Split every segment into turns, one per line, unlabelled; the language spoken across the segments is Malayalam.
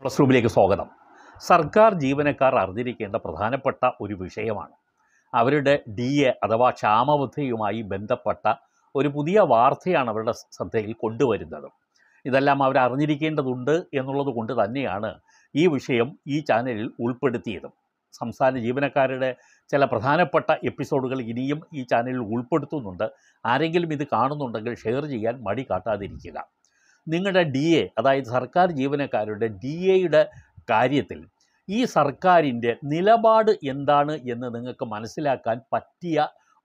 പ്ലസ് റൂമിലേക്ക് സ്വാഗതം സർക്കാർ ജീവനക്കാർ അറിഞ്ഞിരിക്കേണ്ട പ്രധാനപ്പെട്ട ഒരു വിഷയമാണ് അവരുടെ ഡി എ അഥവാ ക്ഷാമബുദ്ധിയുമായി ബന്ധപ്പെട്ട ഒരു പുതിയ വാർത്തയാണ് അവരുടെ ശ്രദ്ധയിൽ കൊണ്ടുവരുന്നത് ഇതെല്ലാം അവർ അറിഞ്ഞിരിക്കേണ്ടതുണ്ട് എന്നുള്ളത് കൊണ്ട് തന്നെയാണ് ഈ വിഷയം ഈ ചാനലിൽ ഉൾപ്പെടുത്തിയതും സംസ്ഥാന ജീവനക്കാരുടെ ചില പ്രധാനപ്പെട്ട എപ്പിസോഡുകൾ ഇനിയും ഈ ചാനലിൽ ഉൾപ്പെടുത്തുന്നുണ്ട് ആരെങ്കിലും ഇത് കാണുന്നുണ്ടെങ്കിൽ ഷെയർ ചെയ്യാൻ മടി കാട്ടാതിരിക്കുക നിങ്ങളുടെ ഡി എ അതായത് സർക്കാർ ജീവനക്കാരുടെ ഡി എയുടെ കാര്യത്തിൽ ഈ സർക്കാരിൻ്റെ നിലപാട് എന്താണ് എന്ന് നിങ്ങൾക്ക് മനസ്സിലാക്കാൻ പറ്റിയ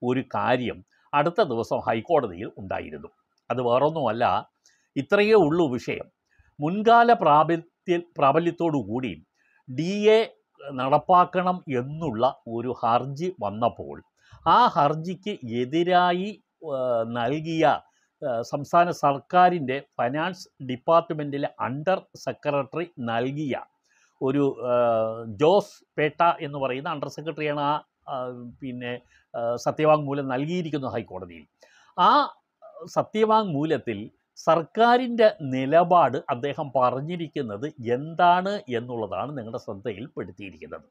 ഒരു കാര്യം അടുത്ത ദിവസം ഹൈക്കോടതിയിൽ ഉണ്ടായിരുന്നു അത് വേറൊന്നുമല്ല ഇത്രയേ ഉള്ളൂ വിഷയം മുൻകാല പ്രാബല്യ പ്രാബല്യത്തോടുകൂടി ഡി എ നടപ്പാക്കണം എന്നുള്ള ഒരു ഹർജി വന്നപ്പോൾ ആ ഹർജിക്ക് എതിരായി നൽകിയ സംസ്ഥാന സർക്കാരിൻ്റെ ഫൈനാൻസ് ഡിപ്പാർട്ട്മെൻറ്റിലെ അണ്ടർ സെക്രട്ടറി നൽകിയ ഒരു ജോസ് പേട്ട എന്ന് പറയുന്ന അണ്ടർ സെക്രട്ടറിയാണ് ആ പിന്നെ സത്യവാങ്മൂലം നൽകിയിരിക്കുന്നത് ഹൈക്കോടതിയിൽ ആ സത്യവാങ്മൂലത്തിൽ സർക്കാരിൻ്റെ നിലപാട് അദ്ദേഹം പറഞ്ഞിരിക്കുന്നത് എന്താണ് എന്നുള്ളതാണ് നിങ്ങളുടെ ശ്രദ്ധയിൽപ്പെടുത്തിയിരിക്കുന്നത്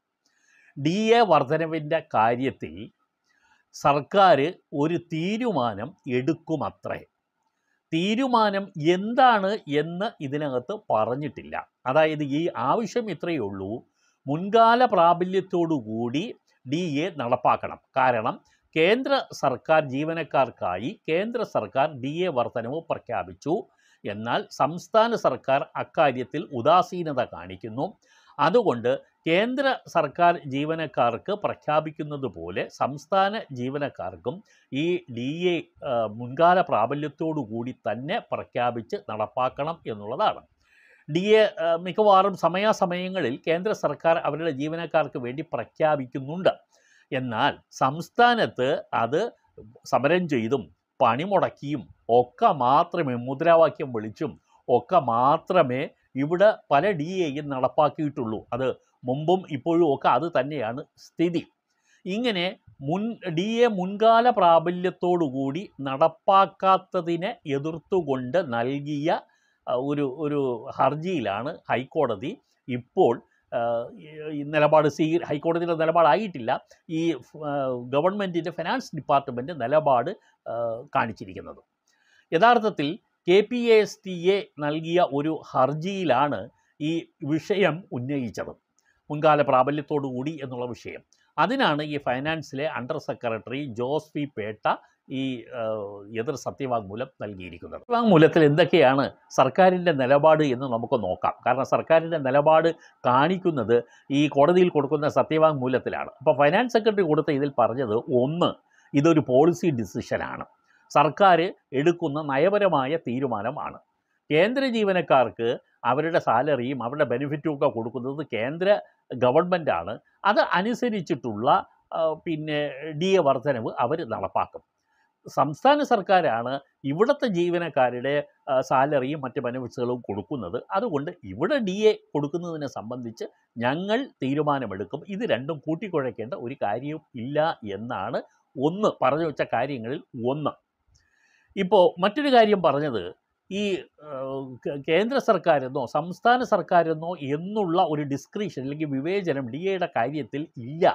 ഡി എ വർധനവിൻ്റെ കാര്യത്തിൽ സർക്കാർ ഒരു തീരുമാനം എടുക്കുമത്രേ തീരുമാനം എന്താണ് എന്ന് ഇതിനകത്ത് പറഞ്ഞിട്ടില്ല അതായത് ഈ ആവശ്യം ഇത്രയേ ഉള്ളൂ മുൻകാല പ്രാബല്യത്തോടുകൂടി ഡി എ നടപ്പാക്കണം കാരണം കേന്ദ്ര സർക്കാർ ജീവനക്കാർക്കായി കേന്ദ്ര സർക്കാർ ഡി എ വർധനവ് പ്രഖ്യാപിച്ചു എന്നാൽ സംസ്ഥാന സർക്കാർ അക്കാര്യത്തിൽ ഉദാസീനത കാണിക്കുന്നു അതുകൊണ്ട് കേന്ദ്ര സർക്കാർ ജീവനക്കാർക്ക് പ്രഖ്യാപിക്കുന്നത് പോലെ സംസ്ഥാന ജീവനക്കാർക്കും ഈ ഡി എ മുൻകാല പ്രാബല്യത്തോടുകൂടി തന്നെ പ്രഖ്യാപിച്ച് നടപ്പാക്കണം എന്നുള്ളതാണ് ഡി എ മിക്കവാറും സമയാസമയങ്ങളിൽ കേന്ദ്ര സർക്കാർ അവരുടെ ജീവനക്കാർക്ക് വേണ്ടി പ്രഖ്യാപിക്കുന്നുണ്ട് എന്നാൽ സംസ്ഥാനത്ത് അത് സമരം ചെയ്തും പണിമുടക്കിയും ഒക്കെ മാത്രമേ മുദ്രാവാക്യം വിളിച്ചും ഒക്കെ മാത്രമേ ഇവിടെ പല ഡി എയും നടപ്പാക്കിയിട്ടുള്ളൂ അത് മുമ്പും ഇപ്പോഴും ഒക്കെ അത് തന്നെയാണ് സ്ഥിതി ഇങ്ങനെ മുൻ ഡി എ മുൻകാല പ്രാബല്യത്തോടുകൂടി നടപ്പാക്കാത്തതിനെ എതിർത്തുകൊണ്ട് നൽകിയ ഒരു ഒരു ഹർജിയിലാണ് ഹൈക്കോടതി ഇപ്പോൾ നിലപാട് സ്വീകരി ഹൈക്കോടതിയുടെ നിലപാടായിട്ടില്ല ഈ ഗവൺമെൻറ്റിൻ്റെ ഫിനാൻസ് ഡിപ്പാർട്ട്മെൻറ്റ് നിലപാട് കാണിച്ചിരിക്കുന്നത് യഥാർത്ഥത്തിൽ K P S T A നൽകിയ ഒരു ഹർജിയിലാണ് ഈ വിഷയം ഉന്നയിച്ചത് മുൻകാല പ്രാബല്യത്തോടുകൂടി എന്നുള്ള വിഷയം അതിനാണ് ഈ ഫൈനാൻസിലെ അണ്ടർ സെക്രട്ടറി ജോസ് പി പേട്ട ഈ എതിർ സത്യവാങ്മൂലം നൽകിയിരിക്കുന്നത് സത്യവാങ്മൂലത്തിൽ എന്തൊക്കെയാണ് സർക്കാരിൻ്റെ നിലപാട് എന്ന് നമുക്ക് നോക്കാം കാരണം സർക്കാരിൻ്റെ നിലപാട് കാണിക്കുന്നത് ഈ കോടതിയിൽ കൊടുക്കുന്ന സത്യവാങ്മൂലത്തിലാണ് അപ്പോൾ ഫൈനാൻസ് സെക്രട്ടറി കൊടുത്ത ഇതിൽ പറഞ്ഞത് ഒന്ന് ഇതൊരു പോളിസി ഡിസിഷനാണ് സർക്കാർ എടുക്കുന്ന നയപരമായ തീരുമാനമാണ് കേന്ദ്ര ജീവനക്കാർക്ക് അവരുടെ സാലറിയും അവരുടെ ബെനിഫിറ്റും ഒക്കെ കൊടുക്കുന്നത് കേന്ദ്ര ഗവൺമെൻറ്റാണ് അത് അനുസരിച്ചിട്ടുള്ള പിന്നെ ഡി എ വർധനവ് അവർ നടപ്പാക്കും സംസ്ഥാന സർക്കാരാണ് ഇവിടുത്തെ ജീവനക്കാരുടെ സാലറിയും മറ്റ് ബെനിഫിറ്റ്സുകളും കൊടുക്കുന്നത് അതുകൊണ്ട് ഇവിടെ ഡി എ കൊടുക്കുന്നതിനെ സംബന്ധിച്ച് ഞങ്ങൾ തീരുമാനമെടുക്കും ഇത് രണ്ടും കൂട്ടിക്കുഴയ്ക്കേണ്ട ഒരു കാര്യവും ഇല്ല എന്നാണ് ഒന്ന് പറഞ്ഞു വെച്ച കാര്യങ്ങളിൽ ഒന്ന് ഇപ്പോൾ മറ്റൊരു കാര്യം പറഞ്ഞത് ഈ കേന്ദ്ര സർക്കാരെന്നോ സംസ്ഥാന സർക്കാരെന്നോ എന്നുള്ള ഒരു ഡിസ്ക്രിപ്ഷൻ അല്ലെങ്കിൽ വിവേചനം ഡി എയുടെ കാര്യത്തിൽ ഇല്ല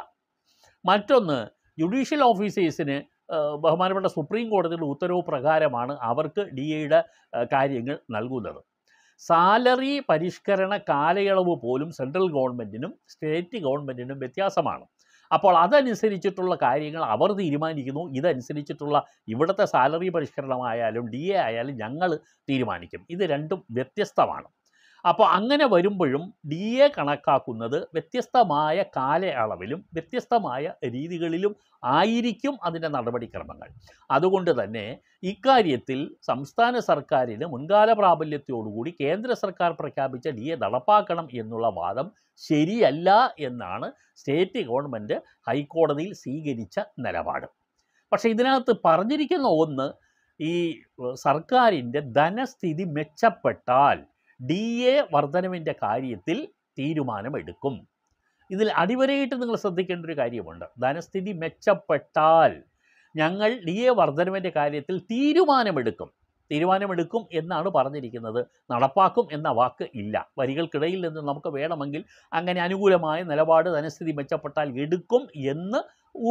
മറ്റൊന്ന് ജുഡീഷ്യൽ ഓഫീസേഴ്സിന് ബഹുമാനപ്പെട്ട സുപ്രീം കോടതിയുടെ ഉത്തരവ് പ്രകാരമാണ് അവർക്ക് ഡി എയുടെ കാര്യങ്ങൾ നൽകുന്നത് സാലറി പരിഷ്കരണ കാലയളവ് പോലും സെൻട്രൽ ഗവൺമെൻറ്റിനും സ്റ്റേറ്റ് ഗവൺമെൻറ്റിനും വ്യത്യാസമാണ് അപ്പോൾ അതനുസരിച്ചിട്ടുള്ള കാര്യങ്ങൾ അവർ തീരുമാനിക്കുന്നു ഇതനുസരിച്ചിട്ടുള്ള ഇവിടുത്തെ സാലറി പരിഷ്കരണമായാലും ഡി എ ആയാലും ഞങ്ങൾ തീരുമാനിക്കും ഇത് രണ്ടും വ്യത്യസ്തമാണ് അപ്പോൾ അങ്ങനെ വരുമ്പോഴും ഡി എ കണക്കാക്കുന്നത് വ്യത്യസ്തമായ കാലയളവിലും വ്യത്യസ്തമായ രീതികളിലും ആയിരിക്കും അതിൻ്റെ നടപടിക്രമങ്ങൾ അതുകൊണ്ട് തന്നെ ഇക്കാര്യത്തിൽ സംസ്ഥാന സർക്കാരിന് മുൻകാല പ്രാബല്യത്തോടുകൂടി കേന്ദ്ര സർക്കാർ പ്രഖ്യാപിച്ച ഡി എ നടപ്പാക്കണം എന്നുള്ള വാദം ശരിയല്ല എന്നാണ് സ്റ്റേറ്റ് ഗവൺമെൻറ് ഹൈക്കോടതിയിൽ സ്വീകരിച്ച നിലപാട് പക്ഷേ ഇതിനകത്ത് പറഞ്ഞിരിക്കുന്ന ഒന്ന് ഈ സർക്കാരിൻ്റെ ധനസ്ഥിതി മെച്ചപ്പെട്ടാൽ ഡി എ വർധനവിൻ്റെ കാര്യത്തിൽ തീരുമാനമെടുക്കും ഇതിൽ അടിവരയിട്ട് നിങ്ങൾ ശ്രദ്ധിക്കേണ്ട ഒരു കാര്യമുണ്ട് ധനസ്ഥിതി മെച്ചപ്പെട്ടാൽ ഞങ്ങൾ ഡി എ വർധനവിൻ്റെ കാര്യത്തിൽ തീരുമാനമെടുക്കും തീരുമാനമെടുക്കും എന്നാണ് പറഞ്ഞിരിക്കുന്നത് നടപ്പാക്കും എന്ന വാക്ക് ഇല്ല വരികൾക്കിടയിൽ നിന്ന് നമുക്ക് വേണമെങ്കിൽ അങ്ങനെ അനുകൂലമായ നിലപാട് ധനസ്ഥിതി മെച്ചപ്പെട്ടാൽ എടുക്കും എന്ന്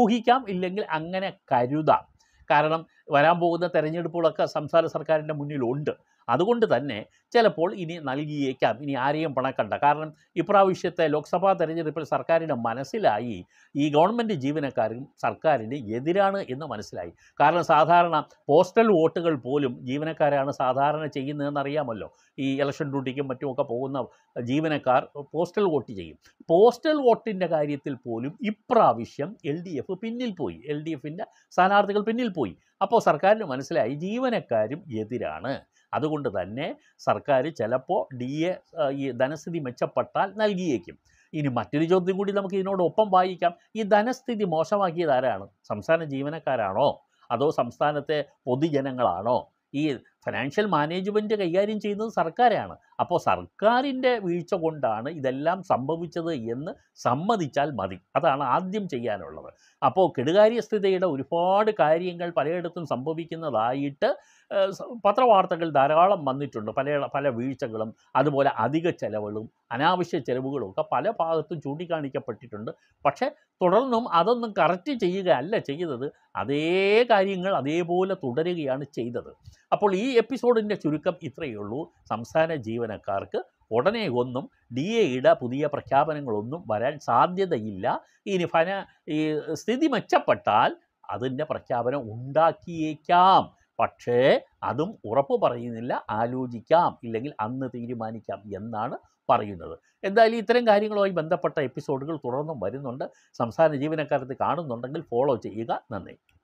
ഊഹിക്കാം ഇല്ലെങ്കിൽ അങ്ങനെ കരുതാം കാരണം വരാൻ പോകുന്ന തെരഞ്ഞെടുപ്പുകളൊക്കെ സംസ്ഥാന സർക്കാരിൻ്റെ മുന്നിലുണ്ട് അതുകൊണ്ട് തന്നെ ചിലപ്പോൾ ഇനി നൽകിയേക്കാം ഇനി ആരെയും പണക്കണ്ട കാരണം ഇപ്രാവശ്യത്തെ ലോക്സഭാ തെരഞ്ഞെടുപ്പിൽ സർക്കാരിന് മനസ്സിലായി ഈ ഗവൺമെൻറ് ജീവനക്കാരും സർക്കാരിന് എതിരാണ് എന്ന് മനസ്സിലായി കാരണം സാധാരണ പോസ്റ്റൽ വോട്ടുകൾ പോലും ജീവനക്കാരാണ് സാധാരണ ചെയ്യുന്നതെന്നറിയാമല്ലോ ഈ ഇലക്ഷൻ ഡ്യൂട്ടിക്കും മറ്റുമൊക്കെ പോകുന്ന ജീവനക്കാർ പോസ്റ്റൽ വോട്ട് ചെയ്യും പോസ്റ്റൽ വോട്ടിൻ്റെ കാര്യത്തിൽ പോലും ഇപ്രാവശ്യം എൽ ഡി എഫ് പിന്നിൽ പോയി എൽ ഡി എഫിൻ്റെ സ്ഥാനാർത്ഥികൾ പിന്നിൽ പോയി അപ്പോൾ സർക്കാരിന് മനസ്സിലായി ജീവനക്കാരും എതിരാണ് അതുകൊണ്ട് തന്നെ സർക്കാർ ചിലപ്പോൾ ഡി എ ഈ ധനസ്ഥിതി മെച്ചപ്പെട്ടാൽ നൽകിയേക്കും ഇനി മറ്റൊരു ചോദ്യം കൂടി നമുക്ക് ഇതിനോടൊപ്പം വായിക്കാം ഈ ധനസ്ഥിതി മോശമാക്കിയത് ആരാണ് സംസ്ഥാന ജീവനക്കാരാണോ അതോ സംസ്ഥാനത്തെ പൊതുജനങ്ങളാണോ ഈ ഫിനാൻഷ്യൽ മാനേജ്മെൻ്റ് കൈകാര്യം ചെയ്യുന്നത് സർക്കാരാണ് അപ്പോൾ സർക്കാരിൻ്റെ വീഴ്ച കൊണ്ടാണ് ഇതെല്ലാം സംഭവിച്ചത് എന്ന് സമ്മതിച്ചാൽ മതി അതാണ് ആദ്യം ചെയ്യാനുള്ളത് അപ്പോൾ കെടുകാര്യസ്ഥിതിയുടെ ഒരുപാട് കാര്യങ്ങൾ പലയിടത്തും സംഭവിക്കുന്നതായിട്ട് പത്രവാർത്തകൾ ധാരാളം വന്നിട്ടുണ്ട് പല പല വീഴ്ചകളും അതുപോലെ അധിക ചെലവുകളും അനാവശ്യ ചെലവുകളും ഒക്കെ പല ഭാഗത്തും ചൂണ്ടിക്കാണിക്കപ്പെട്ടിട്ടുണ്ട് പക്ഷേ തുടർന്നും അതൊന്നും കറക്റ്റ് ചെയ്യുകയല്ല ചെയ്തത് അതേ കാര്യങ്ങൾ അതേപോലെ തുടരുകയാണ് ചെയ്തത് അപ്പോൾ ഈ എപ്പിസോഡിൻ്റെ ചുരുക്കം ഇത്രയേ ഉള്ളൂ സംസ്ഥാന ജീവനക്കാർക്ക് ഉടനെ ഒന്നും ഡി എയുടെ പുതിയ പ്രഖ്യാപനങ്ങളൊന്നും വരാൻ സാധ്യതയില്ല ഇനി ഫന ഈ സ്ഥിതി മെച്ചപ്പെട്ടാൽ അതിൻ്റെ പ്രഖ്യാപനം ഉണ്ടാക്കിയേക്കാം പക്ഷേ അതും ഉറപ്പ് പറയുന്നില്ല ആലോചിക്കാം ഇല്ലെങ്കിൽ അന്ന് തീരുമാനിക്കാം എന്നാണ് പറയുന്നത് എന്തായാലും ഇത്തരം കാര്യങ്ങളുമായി ബന്ധപ്പെട്ട എപ്പിസോഡുകൾ തുടർന്നും വരുന്നുണ്ട് സംസ്ഥാന ജീവനക്കാരത്ത് കാണുന്നുണ്ടെങ്കിൽ ഫോളോ ചെയ്യുക നന്ദി